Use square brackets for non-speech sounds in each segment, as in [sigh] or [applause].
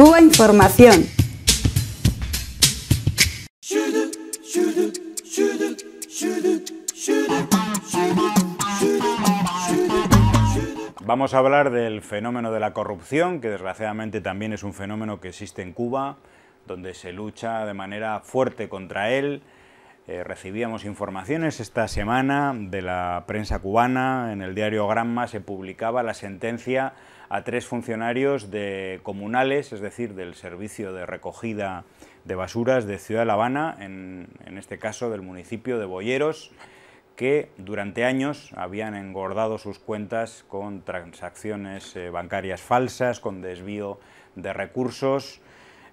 Cuba Información. Vamos a hablar del fenómeno de la corrupción, que desgraciadamente también es un fenómeno que existe en Cuba, donde se lucha de manera fuerte contra él, eh, recibíamos informaciones esta semana de la prensa cubana. En el diario Granma se publicaba la sentencia a tres funcionarios de comunales, es decir, del servicio de recogida de basuras de Ciudad de La Habana, en, en este caso del municipio de Boyeros, que durante años habían engordado sus cuentas con transacciones eh, bancarias falsas, con desvío de recursos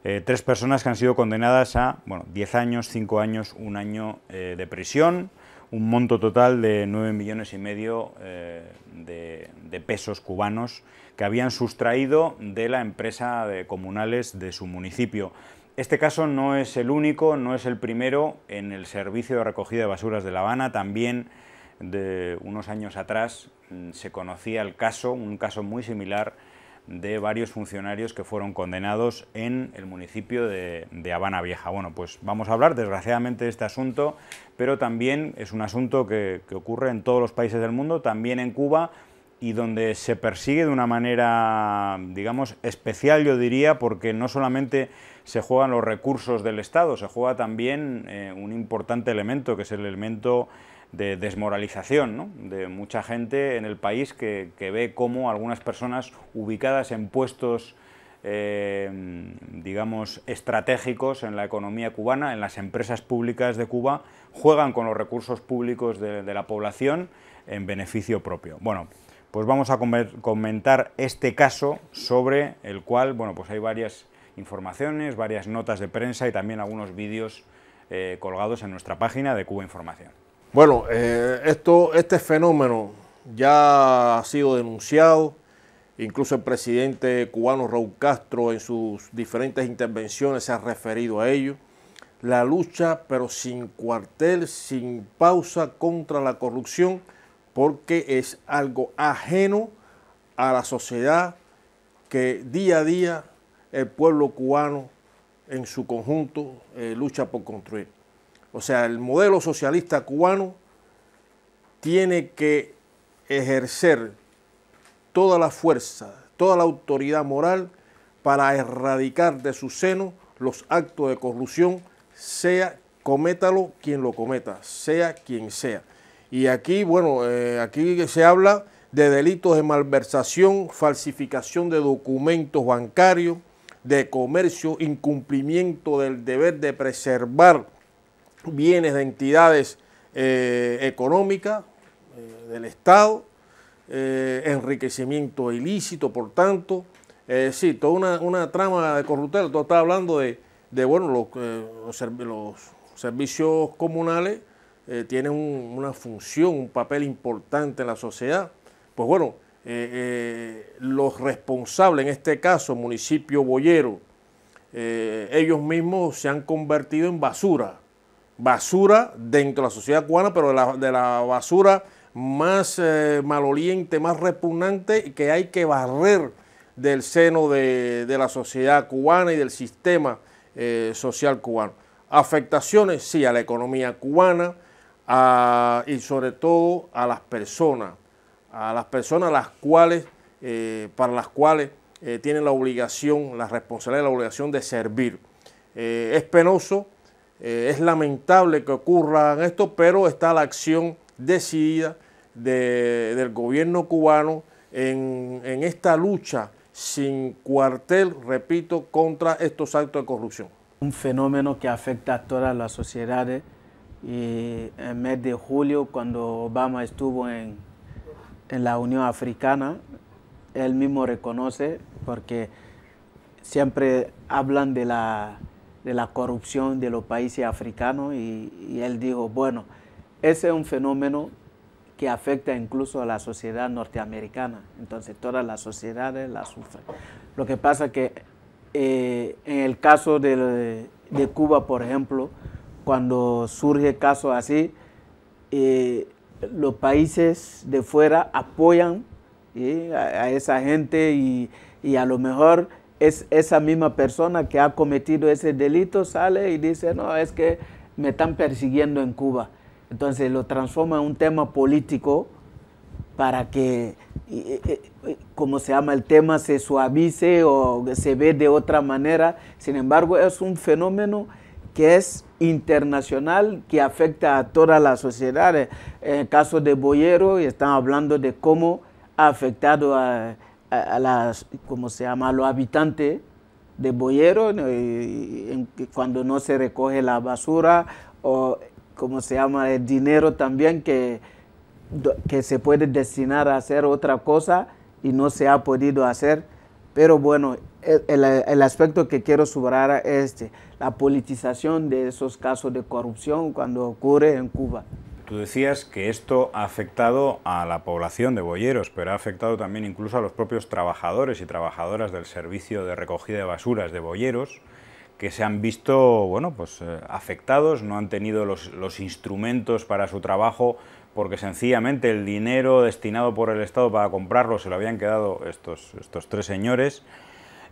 eh, tres personas que han sido condenadas a bueno, 10 años, 5 años, un año eh, de prisión, un monto total de 9 millones y medio eh, de, de, pesos cubanos que habían sustraído de la empresa de comunales de su municipio. Este caso no es el único, no es el primero. En el servicio de recogida de basuras de La Habana también de unos años atrás mm, se conocía el caso, un caso muy similar de varios funcionarios que fueron condenados en el municipio de, de, Habana Vieja. Bueno, pues vamos a hablar desgraciadamente de este asunto, pero también es un asunto que, que ocurre en todos los países del mundo, también en Cuba, y donde se persigue de una manera, digamos, especial, yo diría, porque no solamente se juegan los recursos del Estado, se juega también eh, un importante elemento, que es el elemento de desmoralización de mucha gente en el país que, ve cómo algunas personas ubicadas en puestos, eh, digamos, estratégicos en la economía cubana, en las empresas públicas de Cuba, juegan con los recursos públicos de, la población en beneficio propio. Bueno, pues vamos a comentar este caso sobre el cual, bueno, pues hay varias informaciones, varias notas de prensa y también algunos vídeos eh, colgados en nuestra página de Cuba Información. Bueno, eh, esto, este fenómeno ya ha sido denunciado. Incluso el presidente cubano Raúl Castro en sus diferentes intervenciones se ha referido a ello. La lucha, pero sin cuartel, sin pausa contra la corrupción, porque es algo ajeno a la sociedad que día a día el pueblo cubano en su conjunto eh, lucha por construir. O sea, el modelo socialista cubano tiene que ejercer toda la fuerza, toda la autoridad moral para erradicar de su seno los actos de corrupción, sea cométalo quien lo cometa, sea quien sea. Y aquí, bueno, eh, aquí se habla de delitos de malversación, falsificación de documentos bancarios, de comercio, incumplimiento del deber de preservar bienes de entidades eh, económicas eh, del Estado, eh, enriquecimiento ilícito, por tanto, sí, toda una, trama de corrupción Todo estaba hablando de, bueno, los, los, servicios comunales tienen una función, un papel importante en la sociedad. Pues bueno, los responsables, en este caso, municipio Boyero, ellos mismos se han convertido en basura basura dentro de la sociedad cubana, pero de la, basura más eh, maloliente, más repugnante que hay que barrer del seno de, la sociedad cubana y del sistema eh, social cubano. Afectaciones, sí, a la economía cubana y sobre todo a las personas, a las personas las cuales, eh, para las cuales tienen la obligación, la responsabilidad, y la obligación de servir. es penoso eh, es lamentable que ocurran esto, pero está la acción decidida del gobierno cubano en, esta lucha sin cuartel, repito, contra estos actos de corrupción. Un fenómeno que afecta a todas las sociedades y en el mes de julio, cuando Obama estuvo en, la Unión Africana, él mismo reconoce, porque siempre hablan de la de la corrupción de los países africanos y, él dijo, bueno, ese es un fenómeno que afecta incluso a la sociedad norteamericana, entonces todas las sociedades la sufren. Lo que pasa es que eh, en el caso de, Cuba, por ejemplo, cuando surge caso así, eh, los países de fuera apoyan eh, a, esa gente y a lo mejor es esa misma persona que ha cometido ese delito sale y dice, no, es que me están persiguiendo en Cuba. Entonces lo transforma en un tema político para que, como se llama el tema, se suavice o se ve de otra manera. Sin embargo, es un fenómeno que es internacional, que afecta a toda la sociedad. En el caso de Boyero, están hablando de cómo ha afectado a a, las, se llama?, los habitantes de Boyero cuando no se recoge la basura o, como se llama?, el dinero también que, se puede destinar a hacer otra cosa y no se ha podido hacer. Pero bueno, el, aspecto que quiero subrayar es este, la politización de esos casos de corrupción cuando ocurre en Cuba. Tú decías que esto ha afectado a la población de boyeros, pero ha afectado también incluso a los propios trabajadores y trabajadoras del servicio de recogida de basuras de boyeros, que se han visto bueno, pues, eh, afectados, no han tenido los, instrumentos para su trabajo, porque sencillamente el dinero destinado por el Estado para comprarlo se lo habían quedado estos, estos tres señores.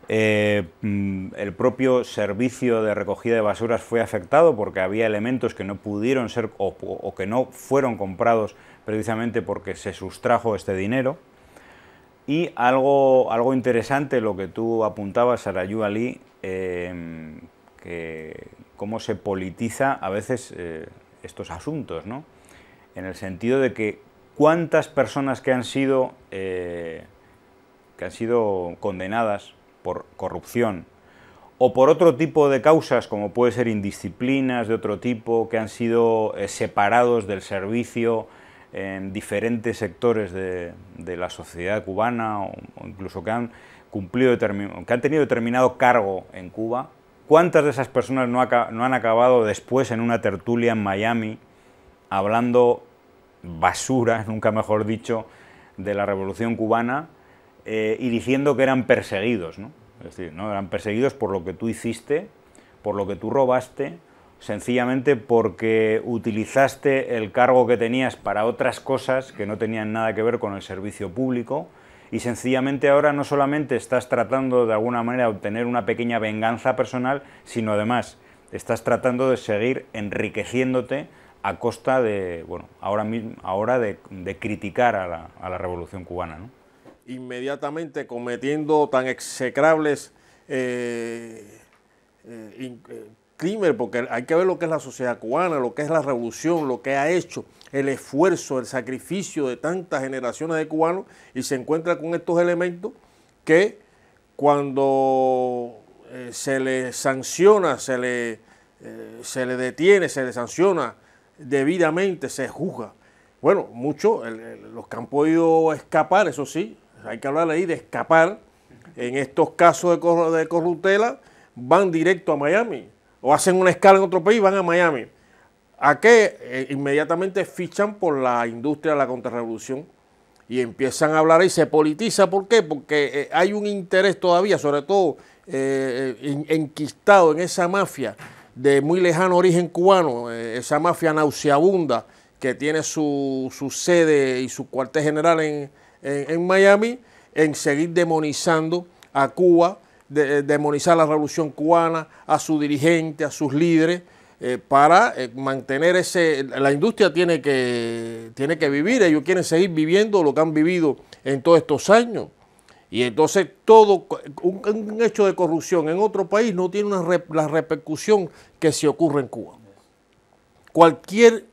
Eh, mm, el propio servicio de recogida de basuras fue afectado porque había elementos que no pudieron ser o, que no fueron comprados precisamente porque se sustrajo este dinero. Y algo, algo interesante, lo que tú apuntabas, Sarayu Ali, eh, cómo se politiza a veces eh, estos asuntos, En el sentido de que cuántas personas que han sido, eh, que han sido condenadas por corrupción o por otro tipo de causas como puede ser indisciplinas de otro tipo que han sido eh, separados del servicio en diferentes sectores de, la sociedad cubana o, incluso que han, cumplido, que han tenido determinado cargo en Cuba, ¿cuántas de esas personas no, no han acabado después en una tertulia en Miami hablando basura, [laughs] nunca mejor dicho, de la revolución cubana? Eh, y diciendo que eran perseguidos, ¿no? Es decir, ¿no? eran perseguidos por lo que tú hiciste, por lo que tú robaste, sencillamente porque utilizaste el cargo que tenías para otras cosas que no tenían nada que ver con el servicio público y sencillamente ahora no solamente estás tratando de alguna manera de obtener una pequeña venganza personal, sino además estás tratando de seguir enriqueciéndote a costa de, bueno, ahora, mismo, ahora de, criticar a la, a la revolución cubana, ¿no? inmediatamente cometiendo tan execrables eh, eh, eh crímenes, porque hay que ver lo que es la sociedad cubana, lo que es la revolución, lo que ha hecho, el esfuerzo, el sacrificio de tantas generaciones de cubanos, y se encuentra con estos elementos que cuando eh, se le sanciona, se le, se le detiene, se le sanciona debidamente, se juzga. Bueno, muchos, los que han podido escapar, eso sí, hay que hablar ahí de escapar, en estos casos de, corrutela van directo a Miami o hacen una escala en otro país y van a Miami. ¿A qué? Eh, inmediatamente fichan por la industria de la contrarrevolución y empiezan a hablar ahí, se politiza. ¿Por qué? Porque eh, hay un interés todavía, sobre todo eh, enquistado en esa mafia de muy lejano origen cubano, esa mafia nauseabunda que tiene su sede y su cuartel general en, en, Miami en seguir demonizando a Cuba, eh, demonizar la revolución cubana, a su dirigente, a sus líderes, eh, para eh, mantener ese... La industria tiene que, tiene que vivir, ellos quieren seguir viviendo lo que han vivido en todos estos años. Y entonces todo, un, hecho de corrupción en otro país no tiene una, la repercusión que se ocurre en Cuba. Cualquier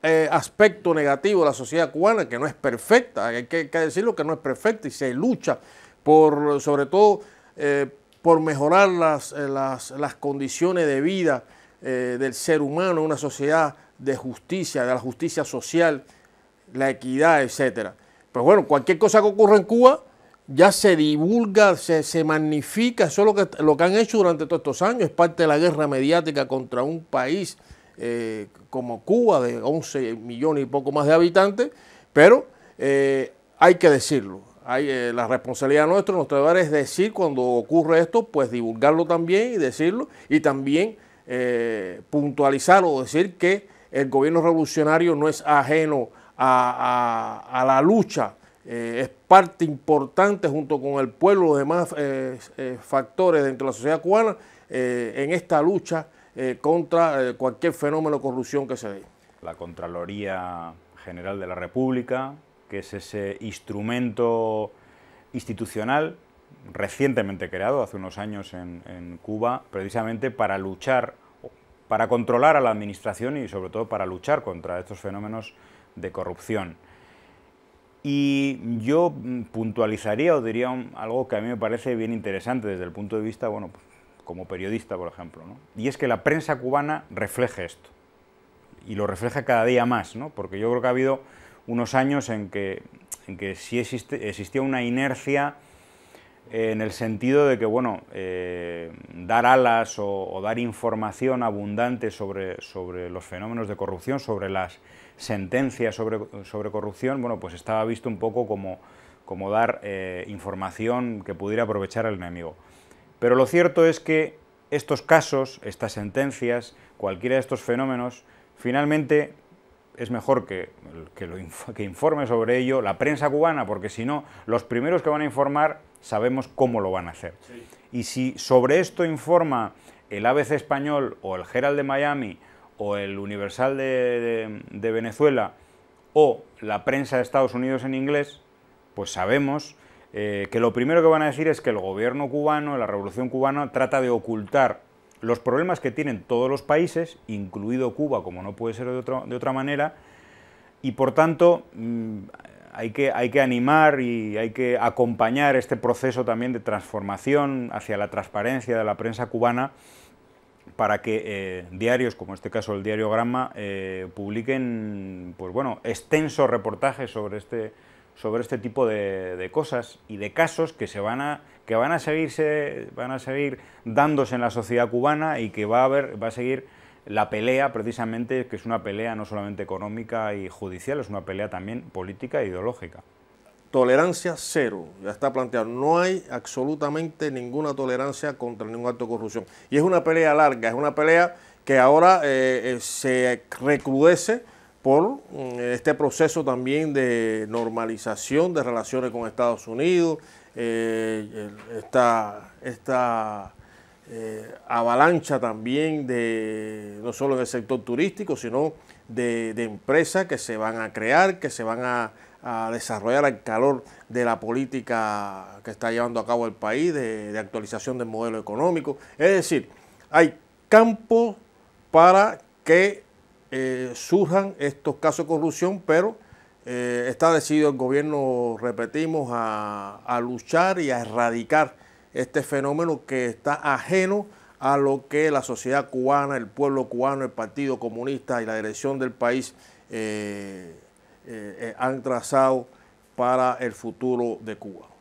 eh, aspecto negativo de la sociedad cubana, que no es perfecta, hay que, decirlo que no es perfecta y se lucha por, sobre todo, eh, por mejorar eh, las, las, condiciones de vida del ser humano, en una sociedad de justicia, de la justicia social, la equidad, etcétera. Pues bueno, cualquier cosa que ocurra en Cuba ya se divulga, se, se magnifica, eso es que, lo que han hecho durante todos estos años, es parte de la guerra mediática contra un país eh, como Cuba, de 11 millones y poco más de habitantes, pero eh, hay que decirlo. Hay, eh, la responsabilidad nuestra, nuestro deber es decir cuando ocurre esto, pues divulgarlo también y decirlo, y también puntualizar o decir que el gobierno revolucionario no es ajeno a, la lucha es parte importante junto con el pueblo, los demás factores dentro de la sociedad cubana en esta lucha eh, contra eh, cualquier fenómeno de corrupción que se dé. La Contraloría General de la República, que es ese instrumento institucional recientemente creado, hace unos años en, Cuba, precisamente para luchar, para controlar a la administración y sobre todo para luchar contra estos fenómenos de corrupción. Y yo mm, puntualizaría o diría algo que a mí me parece bien interesante desde el punto de vista, bueno, pues, como periodista, por ejemplo. ¿no? Y es que la prensa cubana refleja esto, y lo refleja cada día más, ¿no? porque yo creo que ha habido unos años en que, que sí existía una inercia eh, en el sentido de que, bueno, eh, dar alas o, dar información abundante sobre, sobre los fenómenos de corrupción, sobre las sentencias sobre, sobre corrupción, bueno, pues estaba visto un poco como, como dar eh, información que pudiera aprovechar el enemigo. Pero lo cierto es que estos casos, estas sentencias, cualquiera de estos fenómenos, finalmente es mejor que, que, informe sobre ello la prensa cubana, porque si no, los primeros que van a informar sabemos cómo lo van a hacer. Y si sobre esto informa el ABC español o el Herald de Miami o el Universal de Venezuela o la prensa de Estados Unidos en inglés, pues sabemos eh, que lo primero que van a decir es que el gobierno cubano, la revolución cubana, trata de ocultar los problemas que tienen todos los países, incluido Cuba, como no puede ser de, otra manera, y por tanto mm, hay que, hay que animar y hay que acompañar este proceso también de transformación hacia la transparencia de la prensa cubana para que eh, diarios, como en este caso el diario Granma, eh, publiquen pues bueno, extensos reportajes sobre este, sobre este tipo de, cosas y de casos que se van a que van a van a seguir dándose en la sociedad cubana y que va a haber va a seguir la pelea precisamente que es una pelea no solamente económica y judicial es una pelea también política e ideológica tolerancia cero ya está planteado no hay absolutamente ninguna tolerancia contra ningún acto de corrupción y es una pelea larga es una pelea que ahora eh, eh, se recrudece por mm, este proceso también de normalización de relaciones con Estados Unidos, eh, esta, eh, avalancha también de no solo en el sector turístico, sino de, empresas que se van a crear, que se van a, desarrollar al calor de la política que está llevando a cabo el país, de, actualización del modelo económico. Es decir, hay campos para que eh, surjan estos casos de corrupción, pero eh, está decidido el gobierno, repetimos, a, luchar y a erradicar este fenómeno que está ajeno a lo que la sociedad cubana, el pueblo cubano, el Partido Comunista y la dirección del país eh, han trazado para el futuro de Cuba.